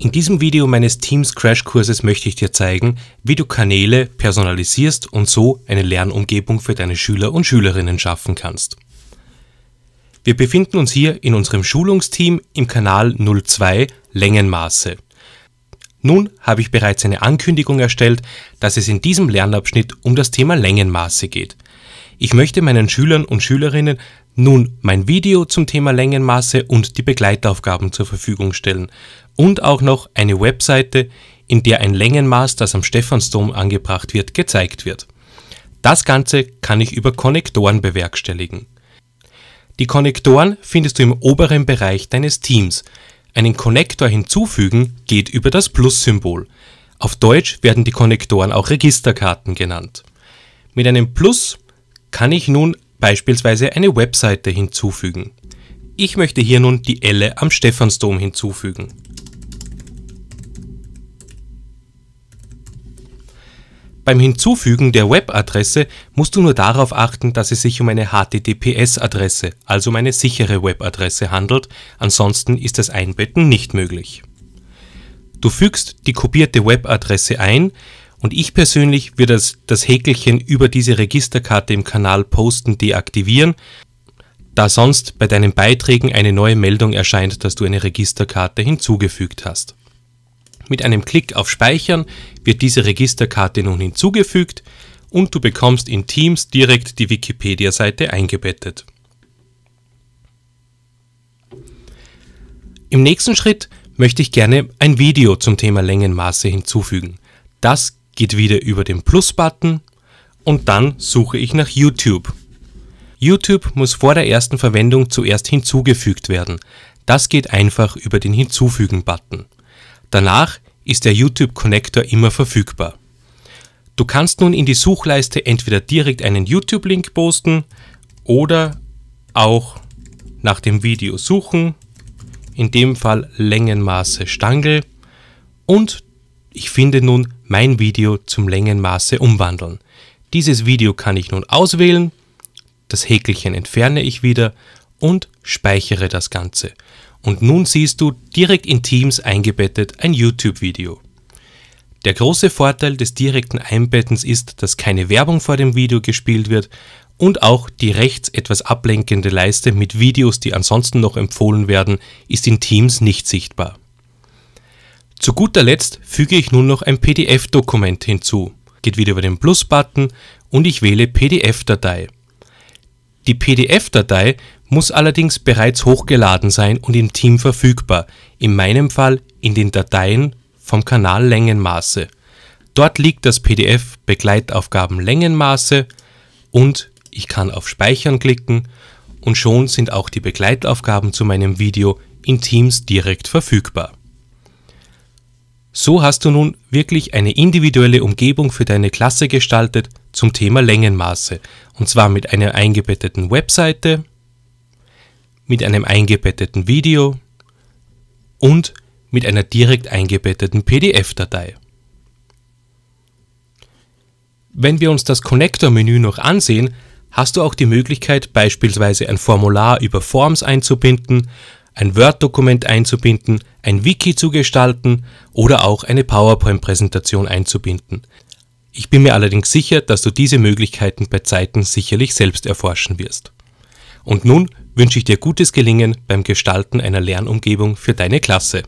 In diesem Video meines Teams Crashkurses möchte ich dir zeigen, wie du Kanäle personalisierst und so eine Lernumgebung für deine Schüler und Schülerinnen schaffen kannst. Wir befinden uns hier in unserem Schulungsteam im Kanal 02 Längenmaße. Nun habe ich bereits eine Ankündigung erstellt, dass es in diesem Lernabschnitt um das Thema Längenmaße geht. Ich möchte meinen Schülern und Schülerinnen nun mein Video zum Thema Längenmaße und die Begleitaufgaben zur Verfügung stellen, und auch noch eine Webseite, in der ein Längenmaß, das am Stephansdom angebracht wird, gezeigt wird. Das Ganze kann ich über Konnektoren bewerkstelligen. Die Konnektoren findest du im oberen Bereich deines Teams. Einen Konnektor hinzufügen geht über das Plus-Symbol. Auf Deutsch werden die Konnektoren auch Registerkarten genannt. Mit einem Plus kann ich nun beispielsweise eine Webseite hinzufügen. Ich möchte hier nun die Elle am Stephansdom hinzufügen. Beim Hinzufügen der Webadresse musst du nur darauf achten, dass es sich um eine HTTPS-Adresse, also um eine sichere Webadresse handelt, ansonsten ist das Einbetten nicht möglich. Du fügst die kopierte Webadresse ein und ich persönlich würde das, Häkelchen über diese Registerkarte im Kanal Posten deaktivieren, da sonst bei deinen Beiträgen eine neue Meldung erscheint, dass du eine Registerkarte hinzugefügt hast. Mit einem Klick auf Speichern wird diese Registerkarte nun hinzugefügt und du bekommst in Teams direkt die Wikipedia-Seite eingebettet. Im nächsten Schritt möchte ich gerne ein Video zum Thema Längenmaße hinzufügen. Das geht wieder über den Plus-Button und dann suche ich nach YouTube. YouTube muss vor der ersten Verwendung zuerst hinzugefügt werden. Das geht einfach über den Hinzufügen-Button. Danach ist der YouTube Connector immer verfügbar. Du kannst nun in die Suchleiste entweder direkt einen YouTube-Link posten oder auch nach dem Video suchen, in dem Fall Längenmaße Stangel und ich finde nun mein Video zum Längenmaße umwandeln. Dieses Video kann ich nun auswählen, das Häkelchen entferne ich wieder und speichere das Ganze. Und nun siehst du direkt in Teams eingebettet ein YouTube-Video. Der große Vorteil des direkten Einbettens ist, dass keine Werbung vor dem Video gespielt wird und auch die rechts etwas ablenkende Leiste mit Videos, die ansonsten noch empfohlen werden, ist in Teams nicht sichtbar. Zu guter Letzt füge ich nun noch ein PDF-Dokument hinzu, geht wieder über den Plus-Button und ich wähle PDF-Datei. Die PDF-Datei muss allerdings bereits hochgeladen sein und im Team verfügbar, in meinem Fall in den Dateien vom Kanal Längenmaße. Dort liegt das PDF Begleitaufgaben Längenmaße und ich kann auf Speichern klicken und schon sind auch die Begleitaufgaben zu meinem Video in Teams direkt verfügbar. So hast du nun wirklich eine individuelle Umgebung für deine Klasse gestaltet zum Thema Längenmaße. Und zwar mit einer eingebetteten Webseite, mit einem eingebetteten Video und mit einer direkt eingebetteten PDF-Datei. Wenn wir uns das Connector-Menü noch ansehen, hast du auch die Möglichkeit, beispielsweise ein Formular über Forms einzubinden ein Word-Dokument einzubinden, ein Wiki zu gestalten oder auch eine PowerPoint-Präsentation einzubinden. Ich bin mir allerdings sicher, dass du diese Möglichkeiten bei Zeiten sicherlich selbst erforschen wirst. Und nun wünsche ich dir gutes Gelingen beim Gestalten einer Lernumgebung für deine Klasse.